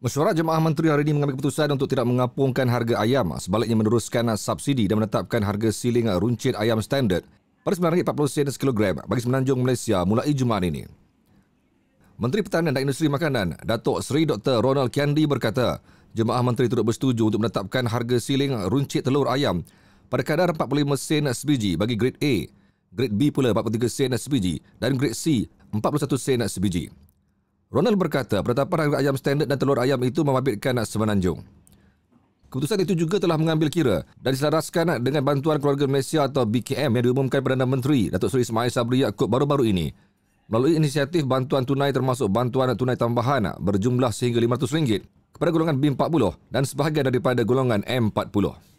Mesyuarat Jemaah Menteri hari ini mengambil keputusan untuk tidak mengapungkan harga ayam sebaliknya meneruskan subsidi dan menetapkan harga siling runcit ayam standard pada RM9.40 sekilogram bagi semenanjung Malaysia mulai Jumaat ini. Menteri Pertanian dan Industri Makanan, Datuk Seri Dr. Ronald Kiandi berkata, Jemaah Menteri turut bersetuju untuk menetapkan harga siling runcit telur ayam pada kadar 45 sen sebiji bagi grade A, grade B pula 43 sen sebiji dan grade C 41 sen sebiji. Ronald berkata, penetapan harga ayam standard dan telur ayam itu memabitkan semenanjung. Keputusan itu juga telah mengambil kira dan diselaraskan dengan bantuan keluarga Malaysia atau BKM yang diumumkan Perdana Menteri Datuk Seri Ismail Sabri Yaakob baru-baru ini. Melalui inisiatif bantuan tunai termasuk bantuan tunai tambahan berjumlah sehingga RM500 kepada golongan B40 dan sebahagian daripada golongan M40.